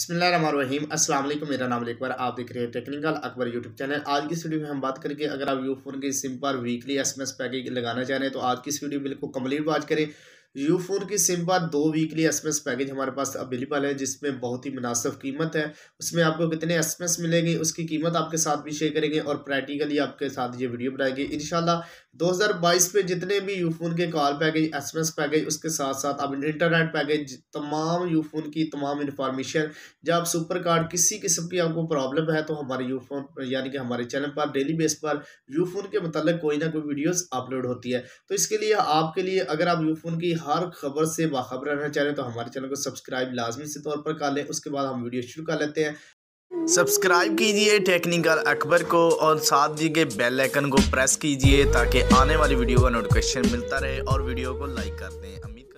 बसमीम अस्सलाम वालेकुम मेरा नाम बार आप देख रहे हैं टेक्निकल अकबर यूट्यूब चैनल आज की इस वीडियो में हम बात करेंगे अगर आप यू फोन के सिम पर वीकली एसएमएस पैकेज लगाना चाह रहे हैं तो आज की इस वीडियो बिल्कुल कम्प्लीट बात करें यू फोर की सिम पर दो वीकली एसएमएस पैकेज हमारे पास अवेलेबल है जिसमें बहुत ही मुनासब कीमत है उसमें आपको कितने एसएमएस मिलेंगे उसकी कीमत आपके साथ भी शेयर करेंगे और प्रैक्टिकली आपके साथ ये वीडियो बनाएंगे इन 2022 में जितने भी यू फोन के कॉल पैकेज एसएमएस पैकेज उसके साथ साथ आप इंटरनेट पैकेज तमाम यू फोन की तमाम इन्फॉर्मेशन जब आप सुपर कार्ड किसी किस्म की आपको प्रॉब्लम है तो हमारे यू फोन यानी कि हमारे चैनल पर डेली बेस पर यू फोन के मतलब कोई ना कोई वीडियोज़ अपलोड होती है तो इसके लिए आपके लिए अगर आप यू फोन की हर खबर से बाखबर रहना चाह रहे हैं तो हमारे चैनल को सब्सक्राइब लाजमी से तौर पर कर लें उसके बाद हम वीडियो शुरू कर लेते हैं सब्सक्राइब कीजिए टेक्निकल अकबर को और साथ दिए बेल आइकन को प्रेस कीजिए ताकि आने वाली वीडियो का नोटिफिकेशन मिलता रहे और वीडियो को लाइक कर दें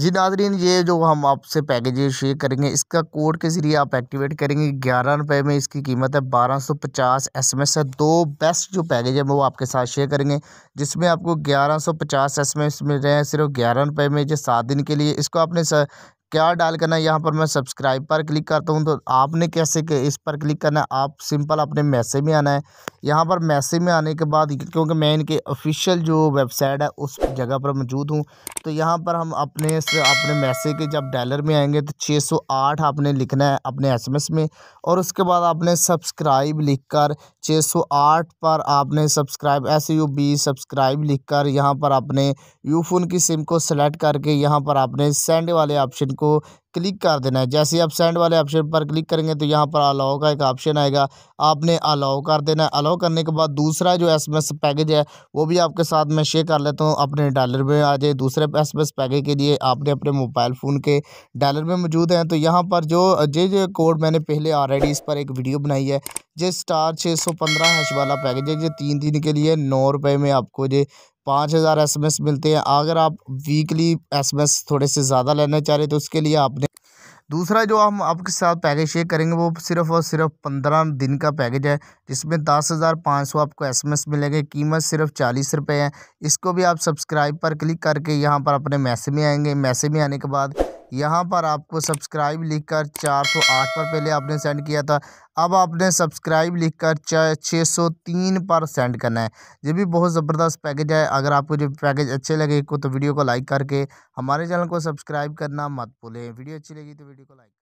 जी नाजरीन ये जो हम आपसे पैकेज शेयर करेंगे इसका कोड के ज़रिए आप एक्टिवेट करेंगे ग्यारह रुपये में इसकी कीमत है बारह सौ पचास एस एम एस है दो बेस्ट जो पैकेज है वो आपके साथ शेयर करेंगे जिसमें आपको ग्यारह सौ पचास एस एम एस मिल रहे हैं सिर्फ ग्यारह रुपये में जो सात दिन के लिए इसको आपने सर क्या डाल करना है यहाँ पर मैं सब्सक्राइब पर क्लिक करता हूँ तो आपने कैसे के इस पर क्लिक करना है आप सिंपल अपने मैसेज में आना है यहाँ पर मैसेज में आने के बाद क्योंकि मैं इनके ऑफिशियल जो वेबसाइट है उस जगह पर मौजूद हूँ तो यहाँ पर हम अपने अपने मैसेज के जब डॉलर में आएंगे तो 608 आपने लिखना है अपने एसएमएस में और उसके बाद आपने सब्सक्राइब लिखकर 608 पर आपने subscribe S U B subscribe लिख कर यहाँ पर आपने यूफोन की सिम को सेलेक्ट करके यहाँ पर आपने सेंड वाले ऑप्शन को क्लिक कर देना है जैसे आप सेंड वाले ऑप्शन पर क्लिक करेंगे तो यहाँ पर अलाउ का एक ऑप्शन आएगा आपने अलाउ कर देना है अलाउ करने के बाद दूसरा जो एस पैकेज है वो भी आपके साथ मैं शेयर कर लेता हूँ अपने डॉलर में आ जाए दूसरे एस पैकेज के लिए आपने अपने मोबाइल फ़ोन के डायलर में मौजूद हैं तो यहाँ पर जो जे जो कोड मैंने पहले ऑलरेडी इस पर एक वीडियो बनाई है जे स्टार छः सौ पंद्रह हैश वाला पैकेज है जो तीन दिन के लिए नौ रुपये में आपको जो पाँच हज़ार एस एम एस मिलते हैं अगर आप वीकली एस एम एस थोड़े से ज़्यादा लेना चाह रहे तो उसके लिए आपने दूसरा जो हम आपके साथ पैकेज शेयर करेंगे वो सिर्फ़ और सिर्फ पंद्रह दिन का पैकेज है जिसमें दस हज़ार पाँच सौ आपको एस एम एस मिलेंगे कीमत सिर्फ चालीस रुपये है इसको भी आप सब्सक्राइब पर क्लिक करके यहाँ पर अपने मैसेज में आएंगे मैसेज में आने के बाद यहाँ पर आपको सब्सक्राइब लिखकर चार सौ आठ पर पहले आपने सेंड किया था अब आपने सब्सक्राइब लिखकर छः सौ तीन पर सेंड करना है ये भी बहुत ज़बरदस्त पैकेज है अगर आपको जो पैकेज अच्छे लगे को तो वीडियो को लाइक करके हमारे चैनल को सब्सक्राइब करना मत भूलें वीडियो अच्छी लगी तो वीडियो को लाइक